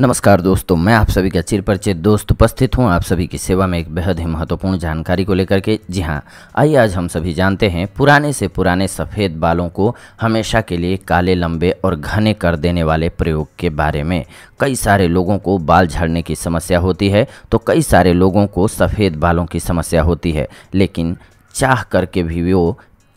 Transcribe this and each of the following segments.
नमस्कार दोस्तों मैं आप सभी का चिर परिचित दोस्त उपस्थित हूँ आप सभी की सेवा में एक बेहद ही महत्वपूर्ण जानकारी को लेकर के जी हाँ आइए आज हम सभी जानते हैं पुराने से पुराने सफ़ेद बालों को हमेशा के लिए काले लंबे और घने कर देने वाले प्रयोग के बारे में कई सारे लोगों को बाल झड़ने की समस्या होती है तो कई सारे लोगों को सफ़ेद बालों की समस्या होती है लेकिन चाह करके भी वो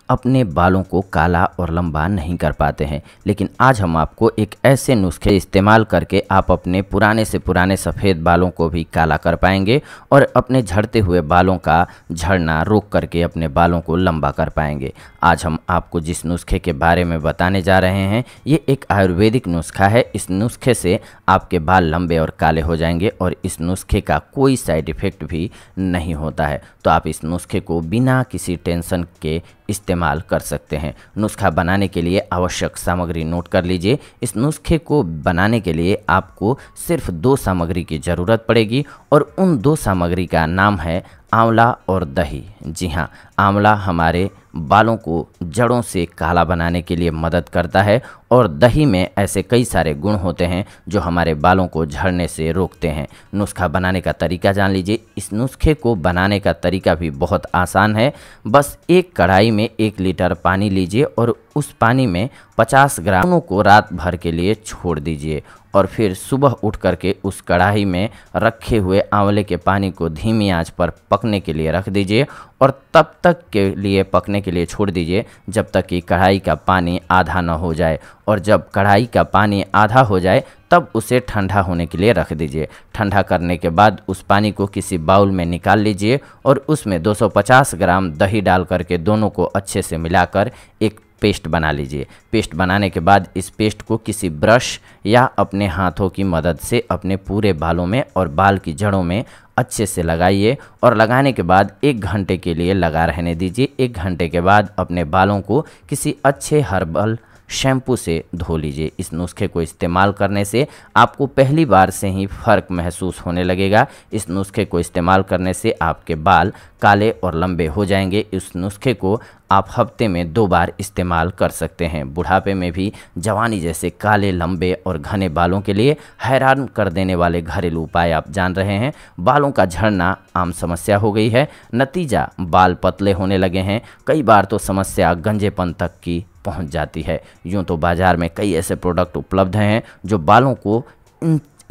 अपने बालों को काला और लंबा नहीं कर पाते हैं लेकिन आज हम आपको एक ऐसे नुस्खे इस्तेमाल करके आप अपने पुराने से पुराने सफ़ेद बालों को भी काला कर पाएंगे और अपने झड़ते हुए बालों का झड़ना रोक करके अपने बालों को लंबा कर पाएंगे आज हम आपको जिस नुस्खे के बारे में बताने जा रहे हैं ये एक आयुर्वेदिक नुस्खा है इस नुस्खे से आपके बाल लंबे और काले हो जाएंगे और इस नुस्खे का कोई साइड इफ़ेक्ट भी नहीं होता है तो आप इस नुस्खे को बिना किसी टेंशन के इस्तेमाल इस्तेमाल कर सकते हैं नुस्खा बनाने के लिए आवश्यक सामग्री नोट कर लीजिए इस नुस्खे को बनाने के लिए आपको सिर्फ दो सामग्री की ज़रूरत पड़ेगी और उन दो सामग्री का नाम है आंवला और दही जी हाँ आंवला हमारे बालों को जड़ों से काला बनाने के लिए मदद करता है और दही में ऐसे कई सारे गुण होते हैं जो हमारे बालों को झड़ने से रोकते हैं नुस्खा बनाने का तरीका जान लीजिए इस नुस्खे को बनाने का तरीका भी बहुत आसान है बस एक कढ़ाई में एक लीटर पानी लीजिए और उस पानी में 50 ग्रामों को रात भर के लिए छोड़ दीजिए और फिर सुबह उठ करके उस कढ़ाई में रखे हुए आंवले के पानी को धीमी आंच पर पकने के लिए रख दीजिए और तब तक के लिए पकने के लिए छोड़ दीजिए जब तक कि कढ़ाई का पानी आधा न हो जाए और जब कढ़ाई का पानी आधा हो जाए तब उसे ठंडा होने के लिए रख दीजिए ठंडा करने के बाद उस पानी को किसी बाउल में निकाल लीजिए और उसमें 250 ग्राम दही डाल करके दोनों को अच्छे से मिलाकर एक पेस्ट बना लीजिए पेस्ट बनाने के बाद इस पेस्ट को किसी ब्रश या अपने हाथों की मदद से अपने पूरे बालों में और बाल की जड़ों में अच्छे से लगाइए और लगाने के बाद एक घंटे के लिए लगा रहने दीजिए एक घंटे के बाद अपने बालों को किसी अच्छे हर्बल शैम्पू से धो लीजिए इस नुस्खे को इस्तेमाल करने से आपको पहली बार से ही फ़र्क महसूस होने लगेगा इस नुस्खे को इस्तेमाल करने से आपके बाल काले और लंबे हो जाएंगे इस नुस्खे को आप हफ्ते में दो बार इस्तेमाल कर सकते हैं बुढ़ापे में भी जवानी जैसे काले लंबे और घने बालों के लिए हैरान कर देने वाले घरेलू उपाय आप जान रहे हैं बालों का झड़ना आम समस्या हो गई है नतीजा बाल पतले होने लगे हैं कई बार तो समस्या गंजेपन तक की पहुंच जाती है यूँ तो बाज़ार में कई ऐसे प्रोडक्ट उपलब्ध हैं जो बालों को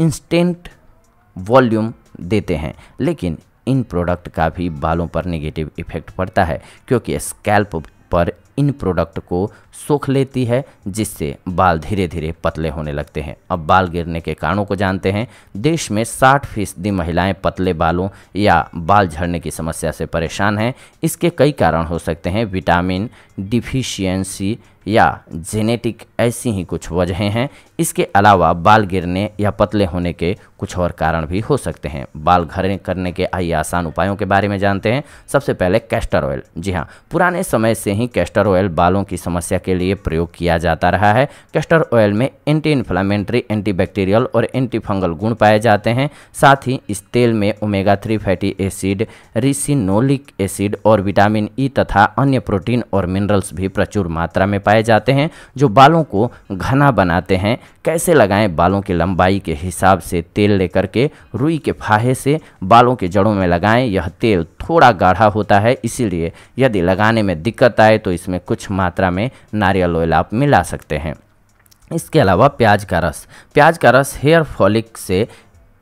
इंस्टेंट वॉल्यूम देते हैं लेकिन इन प्रोडक्ट का भी बालों पर नेगेटिव इफेक्ट पड़ता है क्योंकि स्कैल्प पर इन प्रोडक्ट को सोख लेती है जिससे बाल धीरे धीरे पतले होने लगते हैं अब बाल गिरने के कारणों को जानते हैं देश में 60 फीसदी महिलाएँ पतले बालों या बाल झड़ने की समस्या से परेशान हैं इसके कई कारण हो सकते हैं विटामिन डिफिशियंसी या जेनेटिक ऐसी ही कुछ वजहें हैं इसके अलावा बाल गिरने या पतले होने के कुछ और कारण भी हो सकते हैं बाल घरे करने के आइए आसान उपायों के बारे में जानते हैं सबसे पहले कैस्टर ऑयल जी हाँ पुराने समय से ही कैस्टर ऑयल बालों की समस्या के लिए प्रयोग किया जाता रहा है कैस्टर ऑयल में एंटी इन्फ्लामेंट्री एंटीबैक्टीरियल और एंटी गुण पाए जाते हैं साथ ही इस तेल में omega three fatty acid ricinoleic acid और विटामिन ई e तथा अन्य प्रोटीन और मिनरल मिनरल्स भी प्रचुर मात्रा में पाए जाते हैं जो बालों को घना बनाते हैं कैसे लगाएं बालों की लंबाई के हिसाब से तेल लेकर के रुई के फाहे से बालों के जड़ों में लगाएं यह तेल थोड़ा गाढ़ा होता है इसीलिए यदि लगाने में दिक्कत आए तो इसमें कुछ मात्रा में नारियल ऑयल आप मिला सकते हैं इसके अलावा प्याज का रस प्याज का रस हेयर फॉलिक से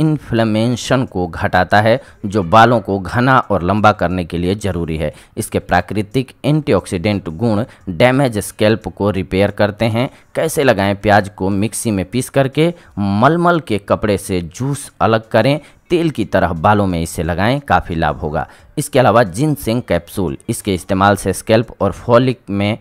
इन्फ्लेमेशन को घटाता है जो बालों को घना और लंबा करने के लिए ज़रूरी है इसके प्राकृतिक एंटीऑक्सीडेंट गुण डैमेज स्केल्प को रिपेयर करते हैं कैसे लगाएं प्याज को मिक्सी में पीस करके मलमल के कपड़े से जूस अलग करें तेल की तरह बालों में इसे लगाएं काफ़ी लाभ होगा इसके अलावा जिनसिंग कैप्सूल इसके इस्तेमाल से स्केल्प और फॉलिक में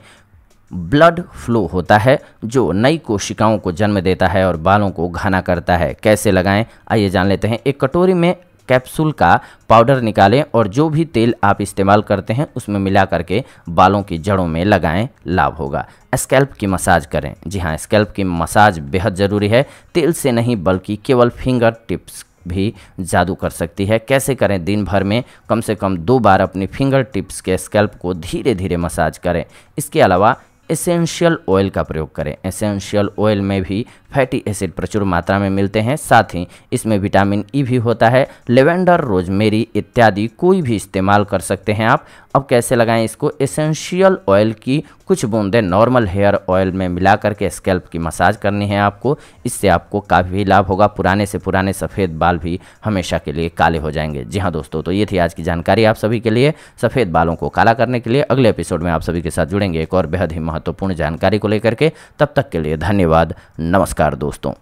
ब्लड फ्लो होता है जो नई कोशिकाओं को जन्म देता है और बालों को घना करता है कैसे लगाएं आइए जान लेते हैं एक कटोरी में कैप्सूल का पाउडर निकालें और जो भी तेल आप इस्तेमाल करते हैं उसमें मिला करके बालों की जड़ों में लगाएं लाभ होगा स्कैल्प की मसाज करें जी हाँ स्कैल्प की मसाज बेहद ज़रूरी है तेल से नहीं बल्कि केवल फिंगर टिप्स भी जादू कर सकती है कैसे करें दिन भर में कम से कम दो बार अपनी फिंगर टिप्स के स्कैल्प को धीरे धीरे मसाज करें इसके अलावा एसेंशियल ऑयल का प्रयोग करें एसेंशियल ऑयल में भी फैटी एसिड प्रचुर मात्रा में मिलते हैं साथ ही इसमें विटामिन ई e भी होता है लेवेंडर रोजमेरी इत्यादि कोई भी इस्तेमाल कर सकते हैं आप अब कैसे लगाएं इसको एसेंशियल ऑयल की कुछ बूंदें नॉर्मल हेयर ऑयल में मिला करके स्कैल्प की मसाज करनी है आपको इससे आपको काफ़ी लाभ होगा पुराने से पुराने सफ़ेद बाल भी हमेशा के लिए काले हो जाएंगे जी हाँ दोस्तों तो ये थी आज की जानकारी आप सभी के लिए सफ़ेद बालों को काला करने के लिए अगले एपिसोड में आप सभी के साथ जुड़ेंगे एक और बेहद ही महत्वपूर्ण जानकारी को लेकर के तब तक के लिए धन्यवाद नमस्कार नमस्कार दोस्तों